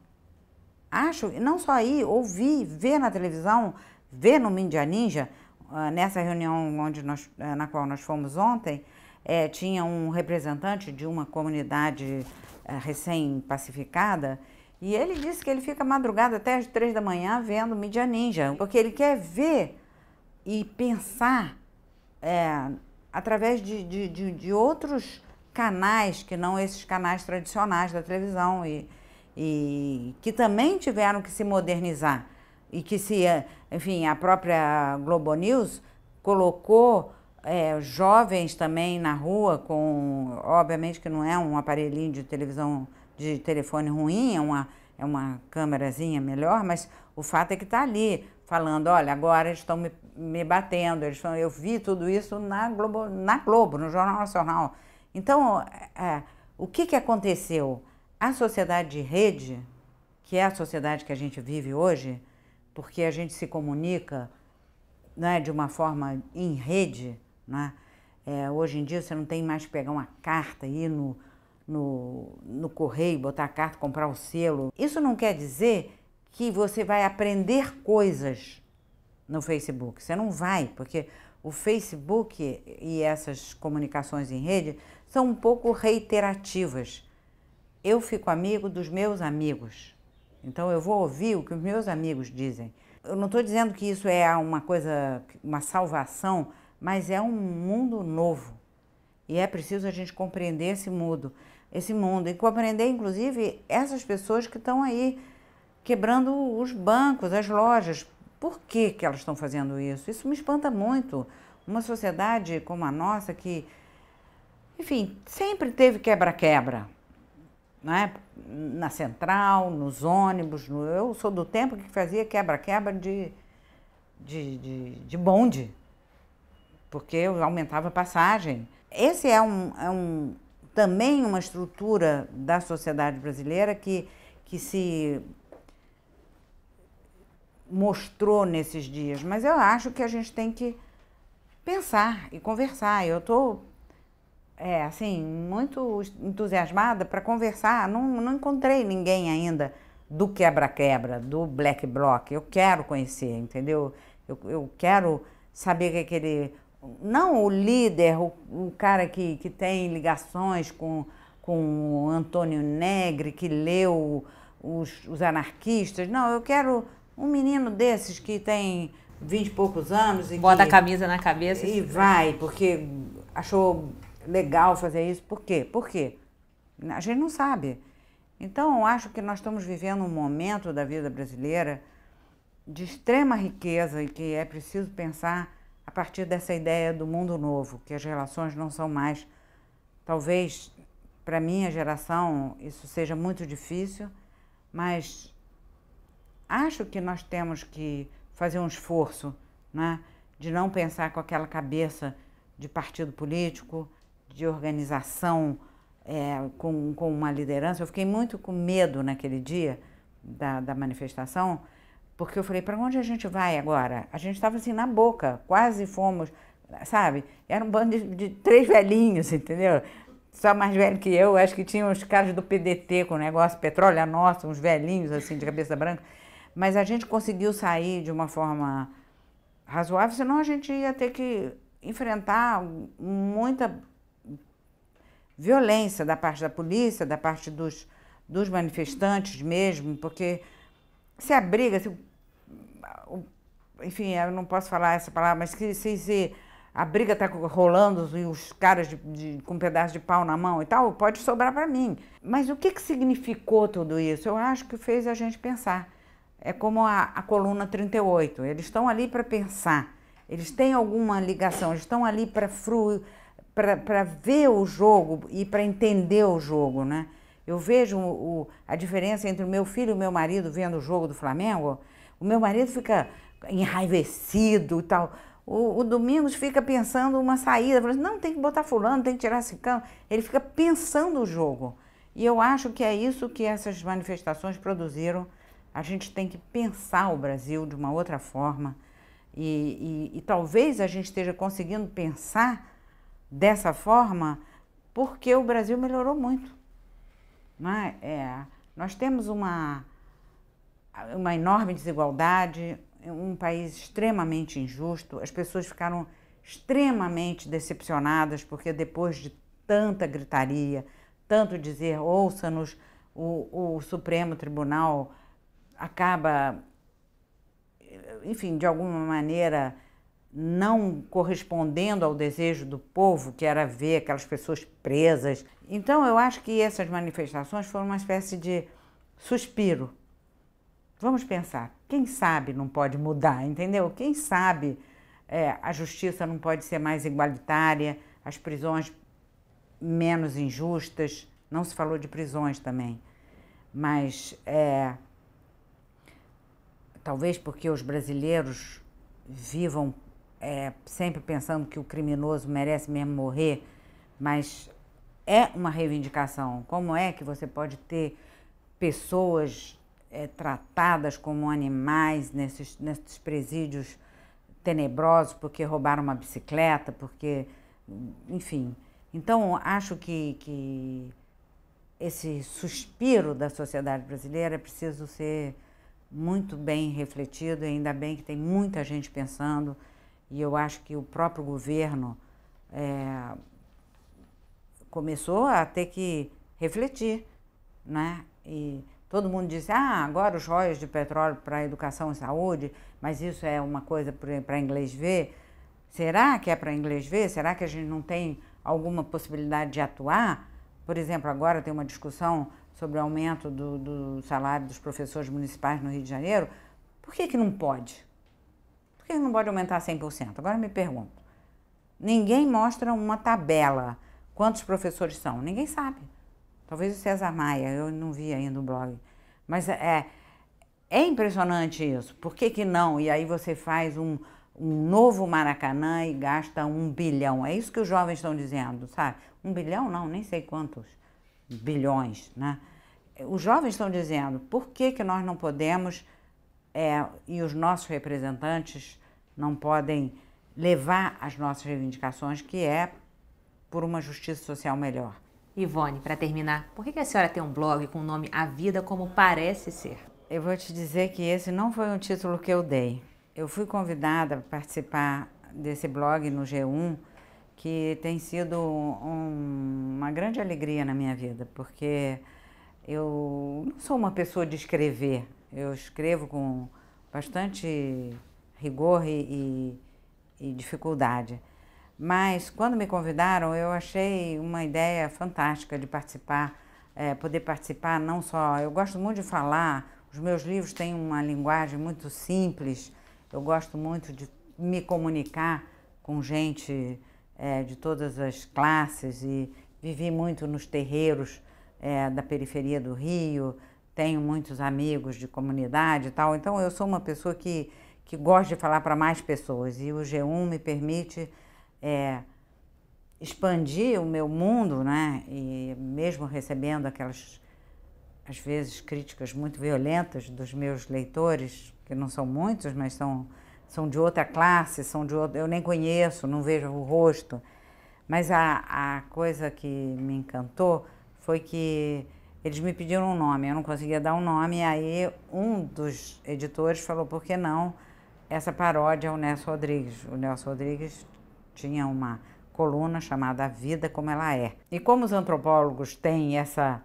Acho, não só ir, ouvir, ver na televisão, ver no Mídia Ninja, ah, nessa reunião onde nós, eh, na qual nós fomos ontem, é, tinha um representante de uma comunidade é, recém-pacificada e ele disse que ele fica madrugada até as três da manhã vendo Mídia Ninja, porque ele quer ver e pensar é, através de, de, de, de, outros canais que não esses canais tradicionais da televisão e, e que também tiveram que se modernizar e que se, eh, enfim, a própria Globo News colocou é, jovens também na rua com, obviamente que não é um aparelhinho de televisão de telefone ruim, é uma, é uma câmerazinha melhor, mas o fato é que está ali falando, olha, agora estão me, me batendo, eles estão, eu vi tudo isso na Globo, na Globo, no Jornal Nacional. Então, é, o que, que aconteceu? A sociedade de rede, que é a sociedade que a gente vive hoje, porque a gente se comunica né, de uma forma em rede. Né? É, hoje em dia você não tem mais que pegar uma carta e ir no, no, no correio, botar a carta, comprar o selo. Isso não quer dizer que você vai aprender coisas no Facebook. Você não vai, porque o Facebook e essas comunicações em rede são um pouco reiterativas. Eu fico amigo dos meus amigos. Então eu vou ouvir o que os meus amigos dizem. Eu não estou dizendo que isso é uma coisa, uma salvação, mas é um mundo novo. E é preciso a gente compreender esse mundo, esse mundo e compreender inclusive essas pessoas que estão aí quebrando os bancos, as lojas. Por que, que elas estão fazendo isso? Isso me espanta muito. Uma sociedade como a nossa que, enfim, sempre teve quebra-quebra né? na central, nos ônibus. No... Eu sou do tempo que fazia quebra-quebra de, de, de, de, bonde, porque eu aumentava a passagem. Esse é um, é um também uma estrutura da sociedade brasileira que, que se mostrou nesses dias, mas eu acho que a gente tem que pensar e conversar. Eu estou é, assim, muito entusiasmada para conversar. Não, não encontrei ninguém ainda do quebra-quebra, do black block. Eu quero conhecer, entendeu? Eu, eu quero saber que aquele. É não o líder, o, o cara que, que tem ligações com, com o Antônio Negri, que leu os, os anarquistas. Não, eu quero um menino desses que tem vinte e poucos anos e. Bota que, a camisa na cabeça. E assim, né? vai, porque achou legal fazer isso. Por quê? Por quê? A gente não sabe. Então, eu acho que nós estamos vivendo um momento da vida brasileira de extrema riqueza e que é preciso pensar a partir dessa ideia do mundo novo, que as relações não são mais. Talvez para minha geração isso seja muito difícil, mas acho que nós temos que fazer um esforço né, de não pensar com aquela cabeça de partido político, de organização é, com, com uma liderança. Eu fiquei muito com medo naquele dia da, da manifestação, porque eu falei: para onde a gente vai agora? A gente estava assim na boca, quase fomos, sabe? Era um bando de, de três velhinhos, entendeu? só mais velho que eu, acho que tinha uns caras do PDT com o negócio petróleo a nosso, uns velhinhos assim de cabeça branca. Mas a gente conseguiu sair de uma forma razoável, senão a gente ia ter que enfrentar muita violência da parte da polícia, da parte dos, dos manifestantes mesmo, porque se a briga, se, enfim, eu não posso falar essa palavra, mas se, se, se a briga está rolando e os caras de, de, com um pedaço de pau na mão e tal, pode sobrar para mim. Mas o que, que significou tudo isso? Eu acho que fez a gente pensar. É como a, a coluna 38, eles estão ali para pensar, eles têm alguma ligação, eles estão ali para fruir para ver o jogo e para entender o jogo, né? Eu vejo o, a diferença entre o meu filho e o meu marido vendo o jogo do Flamengo. O meu marido fica enraivecido e tal. O, o Domingos fica pensando uma saída, falando, assim, não, tem que botar fulano, tem que tirar esse cicano. Ele fica pensando o jogo. E eu acho que é isso que essas manifestações produziram. A gente tem que pensar o Brasil de uma outra forma. E, e, e talvez a gente esteja conseguindo pensar dessa forma porque o Brasil melhorou muito. Né? É, nós temos uma, uma enorme desigualdade, um país extremamente injusto, as pessoas ficaram extremamente decepcionadas porque depois de tanta gritaria, tanto dizer ouça-nos, o, o Supremo Tribunal acaba, enfim, de alguma maneira não correspondendo ao desejo do povo, que era ver aquelas pessoas presas. Então, eu acho que essas manifestações foram uma espécie de suspiro. Vamos pensar, quem sabe não pode mudar, entendeu? Quem sabe é, a justiça não pode ser mais igualitária, as prisões menos injustas. Não se falou de prisões também, mas é, talvez porque os brasileiros vivam é, sempre pensando que o criminoso merece mesmo morrer, mas é uma reivindicação. Como é que você pode ter pessoas é, tratadas como animais nesses, nesses presídios tenebrosos porque roubaram uma bicicleta, porque. Enfim. Então, acho que, que esse suspiro da sociedade brasileira é preciso ser muito bem refletido, e ainda bem que tem muita gente pensando. E eu acho que o próprio governo é, começou a ter que refletir, né? E todo mundo disse, ah, agora os royalties de petróleo para educação e saúde, mas isso é uma coisa para inglês ver. Será que é para inglês ver? Será que a gente não tem alguma possibilidade de atuar? Por exemplo, agora tem uma discussão sobre o aumento do, do salário dos professores municipais no Rio de Janeiro. Por que, que não pode? Por que não pode aumentar 100%? Agora me pergunto. Ninguém mostra uma tabela. Quantos professores são? Ninguém sabe. Talvez o César Maia, eu não vi ainda o blog. Mas é, é impressionante isso. Por que, que não? E aí você faz um, um novo Maracanã e gasta um bilhão. É isso que os jovens estão dizendo, sabe? Um bilhão não, nem sei quantos bilhões, né? Os jovens estão dizendo por que, que nós não podemos é, e os nossos representantes não podem levar as nossas reivindicações, que é por uma justiça social melhor. Ivone, para terminar, por que a senhora tem um blog com o nome A Vida Como Parece Ser? Eu vou te dizer que esse não foi um título que eu dei. Eu fui convidada a participar desse blog no G1, que tem sido um, uma grande alegria na minha vida, porque eu não sou uma pessoa de escrever, eu escrevo com bastante rigor e, e, e dificuldade. Mas quando me convidaram, eu achei uma ideia fantástica de participar, é, poder participar não só. Eu gosto muito de falar, os meus livros têm uma linguagem muito simples, eu gosto muito de me comunicar com gente é, de todas as classes e vivi muito nos terreiros é, da periferia do Rio, tenho muitos amigos de comunidade e tal, então eu sou uma pessoa que, que gosta de falar para mais pessoas e o G1 me permite é, expandir o meu mundo, né? E mesmo recebendo aquelas, às vezes, críticas muito violentas dos meus leitores, que não são muitos, mas são, são de outra classe, são de outro, eu nem conheço, não vejo o rosto. Mas a, a coisa que me encantou foi que eles me pediram um nome, eu não conseguia dar um nome, aí um dos editores falou, por que não essa paródia ao Nelson Rodrigues? O Nelson Rodrigues tinha uma coluna chamada A Vida Como Ela É. E como os antropólogos têm essa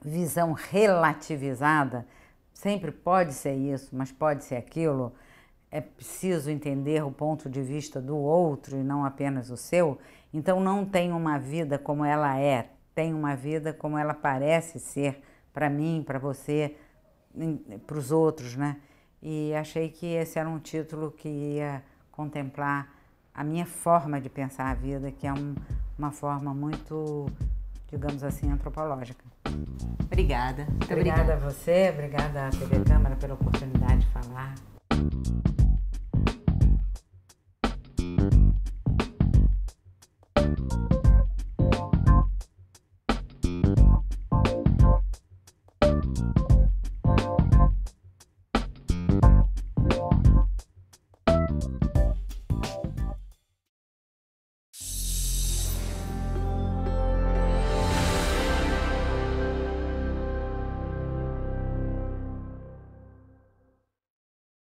visão relativizada, sempre pode ser isso, mas pode ser aquilo, é preciso entender o ponto de vista do outro e não apenas o seu, então não tem uma vida como ela é, tem uma vida como ela parece ser para mim, para você, para os outros, né? E achei que esse era um título que ia contemplar a minha forma de pensar a vida, que é um, uma forma muito, digamos assim, antropológica. Obrigada. Obrigada, obrigada a você, obrigada à TV Câmara pela oportunidade de falar.